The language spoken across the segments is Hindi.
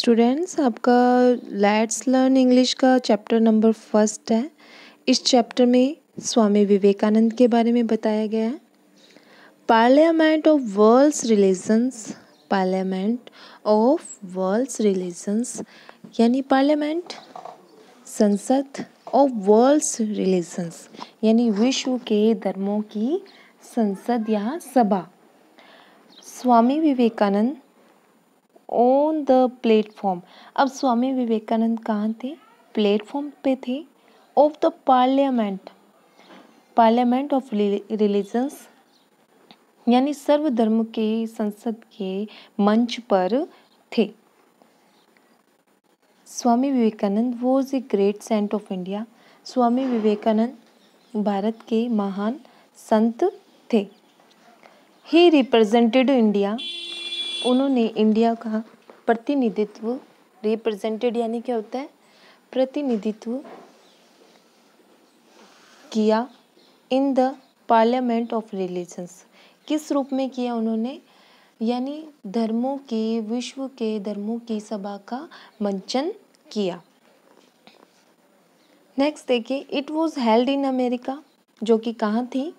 स्टूडेंट्स आपका लेट्स लर्न इंग्लिश का चैप्टर नंबर फर्स्ट है इस चैप्टर में स्वामी विवेकानंद के बारे में बताया गया है Parliament of World's Religions Parliament of World's Religions यानी पार्लियामेंट संसद ऑफ वर्ल्ड्स रिलीजन्स यानी विश्व के धर्मों की संसद या सभा Swami Vivekananda on the platform अब स्वामी विवेकानंद कहाँ थे प्लेटफॉर्म पे थे of the Parliament Parliament of Religions यानी सर्वधर्म के संसद के मंच पर थे Swami Vivekananda was a great saint of India Swami Vivekananda Bharat के महान संत थे ही रिप्रेजेंटेड इंडिया उन्होंने इंडिया का प्रतिनिधित्व रिप्रेजेंटेड यानी क्या होता है प्रतिनिधित्व किया in the Parliament of Religions किस रूप में किया उन्होंने यानी धर्मों के विश्व के धर्मों की सभा का मंचन किया नेक्स्ट देखिए it was held in America जो कि कहाँ थी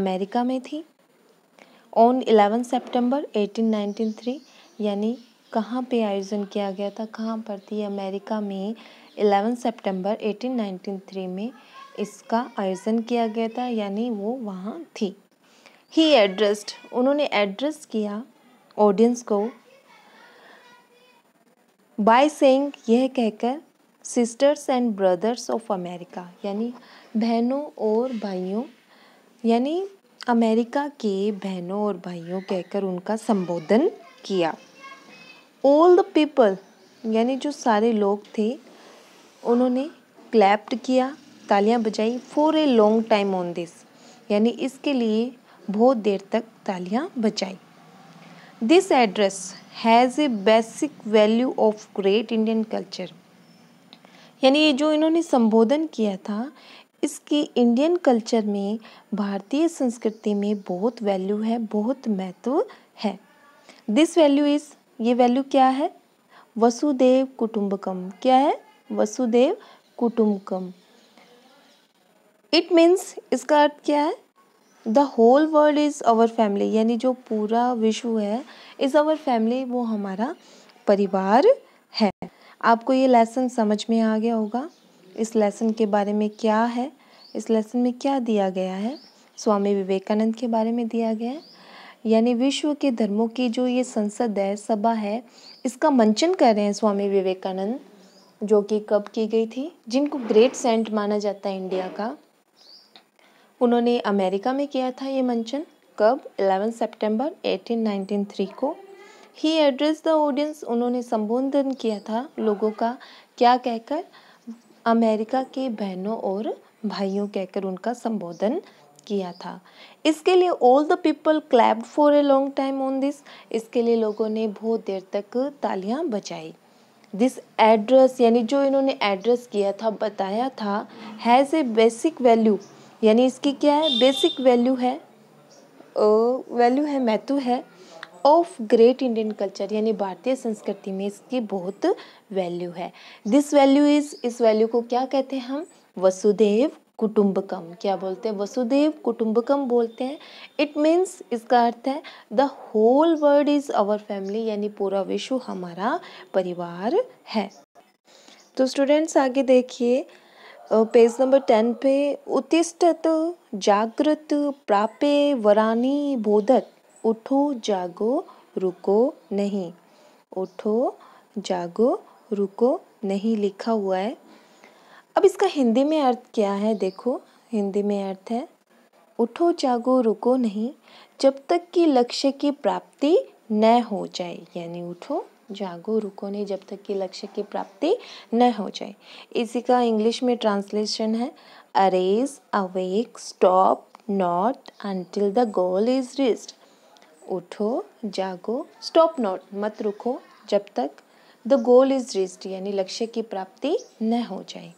अमेरिका में थी ऑन 11 सितंबर 1893 यानी कहाँ पे आयोजन किया गया था कहाँ पर थी अमेरिका में 11 सितंबर 1893 में इसका आयोजन किया गया था यानी वो वहाँ थी ही एड्रेस्ड उन्होंने एड्रेस किया ऑडियंस को बाय सेइंग यह कहकर sisters and brothers of America यानी बहनों और भाइयों यानी अमेरिका के बहनों और भाइयों कहकर उनका संबोधन किया ओल्ड पीपल यानी जो सारे लोग थे उन्होंने क्लैप्ड किया तालियां बजाई for a long time on this यानी इसके लिए बहुत देर तक तालियां बजाई this address has a basic value of great Indian culture यानी ये जो इन्होंने संबोधन किया था इसकी इंडियन कल्चर में भारतीय संस्कृति में बहुत वैल्यू है बहुत महत्व है दिस वैल्यू इज़ ये वैल्यू क्या है वसुदेव कुटुंबकम क्या है वसुदेव कुटुंबकम इट मीन्स इसका अर्थ क्या है the whole world is our family यानी जो पूरा विश्व है इज़ आवर फैमिली वो हमारा परिवार है आपको ये लेसन समझ में आ गया होगा इस लेसन के बारे में क्या है इस लेसन में क्या दिया गया है स्वामी विवेकानंद के बारे में दिया गया है यानी विश्व के धर्मों की जो ये संसद है सभा है इसका मंचन कर रहे हैं स्वामी विवेकानंद जो कि कब की गई थी जिनको ग्रेट सेंट माना जाता है इंडिया का उन्होंने अमेरिका में किया था ये मंचन कब 11 सितंबर 1893 को ही एड्रेस द ऑडियंस उन्होंने संबोधन किया था लोगों का क्या कहकर अमेरिका के बहनों और भाइयों कहकर उनका संबोधन किया था इसके लिए all the people clap for a long time on this इसके लिए लोगों ने बहुत देर तक तालियां बजाई दिस एड्रेस यानी जो इन्होंने एड्रेस किया था बताया था हैज़ ए बेसिक वैल्यू यानी इसकी क्या है बेसिक वैल्यू है वैल्यू है महत्व है ऑफ ग्रेट इंडियन कल्चर यानी भारतीय संस्कृति में इसकी बहुत वैल्यू है दिस वैल्यू इज़ इस वैल्यू को क्या कहते हैं हम वसुदेव कुटुंबकम क्या बोलते हैं वसुदेव कुटुंबकम बोलते हैं इट मीन्स इसका अर्थ है the whole world is our family यानी पूरा विश्व हमारा परिवार है तो स्टूडेंट्स आगे देखिए पेज नंबर टेन पे उत्तिष्ठत जागृत प्राप्य वरानी बोधत उठो जागो रुको नहीं उठो जागो रुको नहीं लिखा हुआ है अब इसका हिंदी में अर्थ क्या है देखो हिंदी में अर्थ है उठो जागो रुको नहीं जब तक कि लक्ष्य की प्राप्ति न हो जाए यानी उठो जागो रुको नहीं जब तक कि लक्ष्य की प्राप्ति न हो जाए इसी का इंग्लिश में ट्रांसलेशन है arise awake stop not until the goal is reached उठो जागो स्टॉप नॉट मत रुको जब तक द गोल इज रिस्ट यानी लक्ष्य की प्राप्ति न हो जाए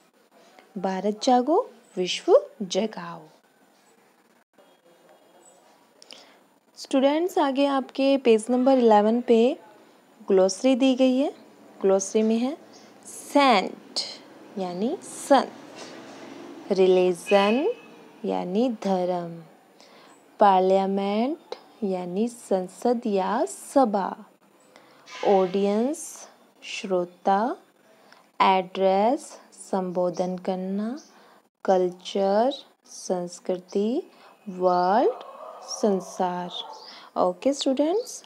भारत जागो विश्व जगाओ स्टूडेंट्स आगे आपके पेज नंबर इलेवन पे ग्लोसरी दी गई है ग्लोसरी में है सेंट यानी सन रिलीजन यानी धर्म पार्लियामेंट यानी संसद या सभा ऑडियंस श्रोता एड्रेस संबोधन करना कल्चर संस्कृति वर्ल्ड संसार okay students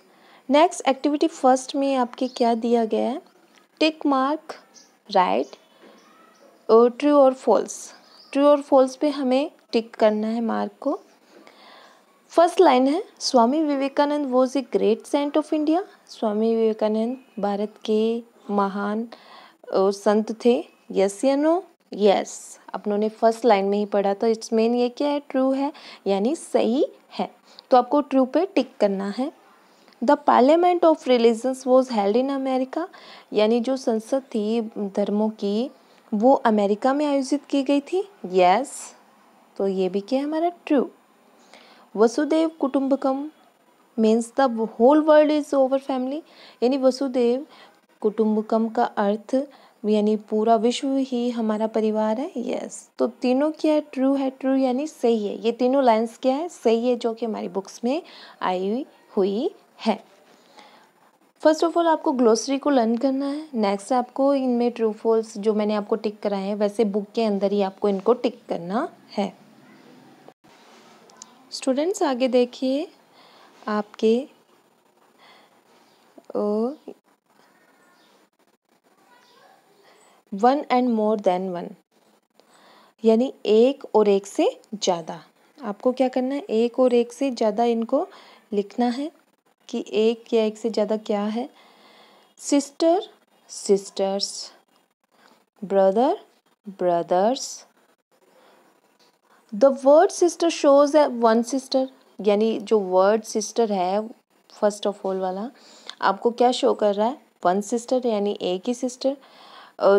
next activity first में आपके क्या दिया गया है टिक मार्क राइट ट्रू और फॉल्स ट्रू और फॉल्स पे हमें टिक करना है मार्क को फर्स्ट लाइन है Swami Vivekananda was a great saint of India Swami Vivekananda Bharat के महान संत थे यस या नो यस अपनों ने फर्स्ट लाइन में ही पढ़ा तो इट्स मेन ये क्या है ट्रू है यानी सही है तो आपको ट्रू पे टिक करना है the Parliament of Religions was held in America यानी जो संसद थी धर्मों की वो अमेरिका में आयोजित की गई थी यस yes. तो ये भी क्या है हमारा ट्रू वसुदेव कुटुंबकम means the whole world is our family यानी वसुदेव कुटुंबकम का अर्थ यानी पूरा विश्व ही हमारा परिवार है यस yes. तो तीनों क्या है ट्रू है ट्रू यानी सही है ये तीनों लाइंस क्या है सही है जो कि हमारी बुक्स में आई हुई है फर्स्ट ऑफ ऑल आपको ग्लोसरी को लर्न करना है नेक्स्ट आपको इनमें ट्रू फॉल्स जो मैंने आपको टिक कराए हैं वैसे बुक के अंदर ही आपको इनको टिक करना है स्टूडेंट्स आगे देखिए आपके O one and more than one यानी एक और एक से ज़्यादा आपको क्या करना है एक और एक से ज़्यादा इनको लिखना है कि एक या एक से ज़्यादा क्या है sister sisters brother brothers the word sister shows है वन सिस्टर यानी जो वर्ड सिस्टर है फर्स्ट ऑफ ऑल वाला आपको क्या शो कर रहा है वन सिस्टर यानी एक ही sister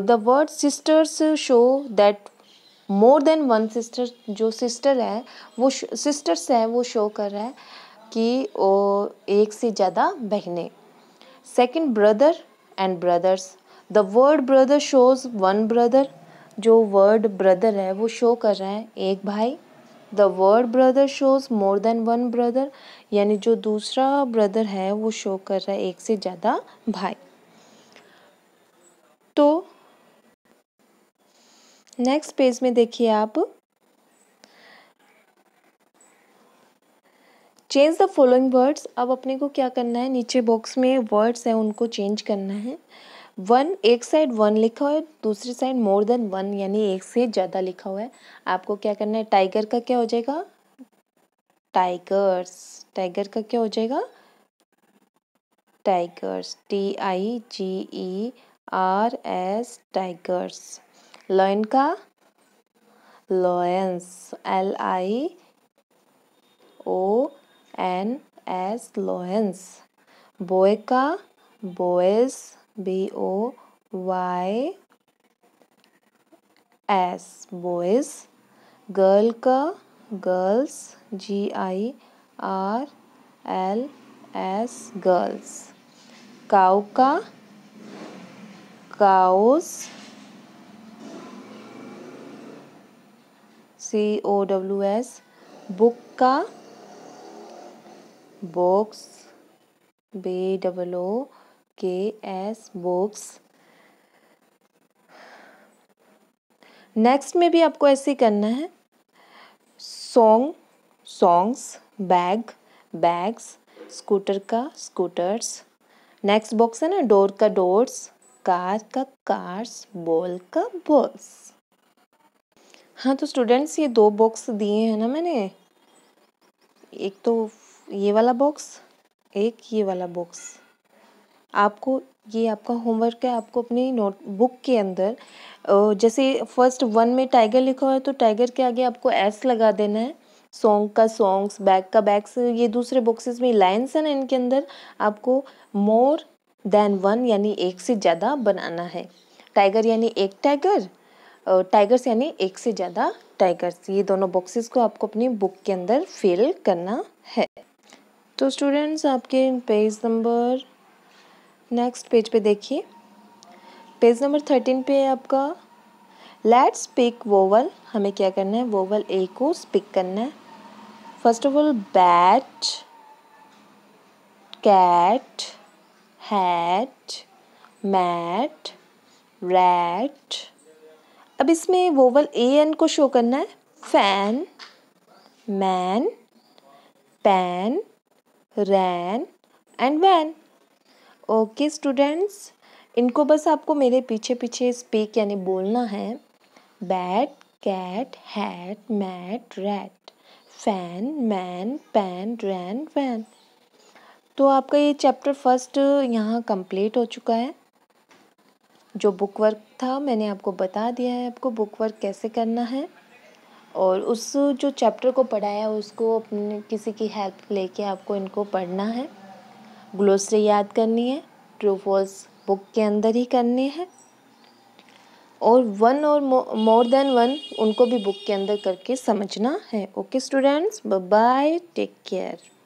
the word sisters show that more than one sister जो सिस्टर है वो सिस्टर्स हैं वो शो कर रहा है कि ओ, uh, एक से ज़्यादा बहनें second brother and brothers the word brother shows one brother जो वर्ड ब्रदर है वो शो कर रहे हैं एक भाई the word brother shows more than one brother यानी जो दूसरा ब्रदर है वो शो कर रहा है एक से ज़्यादा भाई तो नेक्स्ट पेज में देखिए आप चेंज द फॉलोइंग वर्ड्स अब अपने को क्या करना है नीचे बॉक्स में वर्ड्स हैं उनको चेंज करना है वन एक साइड वन लिखा हुआ है दूसरी साइड मोर देन वन यानी एक से ज़्यादा लिखा हुआ है आपको क्या करना है टाइगर का क्या हो जाएगा टाइगर्स टाइगर का क्या हो जाएगा tigers T I G E R S tigers lion का lions L I O N S lions boy का boys B O Y S boys girl का girls G I R L S girls cow का cows C O W S book का box B double O K S books next में भी आपको ऐसे करना है song songs bag bags scooter का स्कूटर्स नेक्स्ट बॉक्स है ना डोर का डोर्स कार का कार्स बॉल का बॉल्स हाँ तो स्टूडेंट्स ये दो बॉक्स दिए हैं ना मैंने एक तो ये वाला बॉक्स एक ये वाला बॉक्स आपको ये आपका होमवर्क है आपको अपनी नोटबुक के अंदर जैसे फर्स्ट वन में टाइगर लिखा हुआ है तो टाइगर के आगे आपको एस लगा देना है सॉन्ग का सॉन्ग्स बैग का बैग्स ये दूसरे बॉक्सेस में लाइन्स हैं इनके अंदर आपको मोर देन वन यानी एक से ज़्यादा बनाना है टाइगर यानी एक टाइगर टाइगर्स यानी एक से ज़्यादा टाइगर्स ये दोनों बॉक्सेस को आपको अपनी बुक के अंदर फिल करना है तो स्टूडेंट्स आपके पेज नंबर नेक्स्ट पेज पे देखिए पेज नंबर थर्टीन पे है आपका लेट स्पीक वोवल हमें क्या करना है वोवल ए को स्पीक करना है first of all bat cat hat mat rat अब इसमें वोवल ए एन को शो करना है fan man pan ran and van okay students इनको बस आपको मेरे पीछे पीछे स्पीक यानी बोलना है bat cat hat mat rat fan man pan ran van तो आपका ये चैप्टर फर्स्ट यहाँ कंप्लीट हो चुका है जो बुक वर्क था मैंने आपको बता दिया है आपको बुक वर्क कैसे करना है और उस जो चैप्टर को पढ़ाया उसको अपने किसी की हेल्प लेके आपको इनको पढ़ना है ग्लोसरी याद करनी है ट्रू फॉल्स बुक के अंदर ही करने हैं और वन और मोर देन वन उनको भी बुक के अंदर करके समझना है okay students bye take care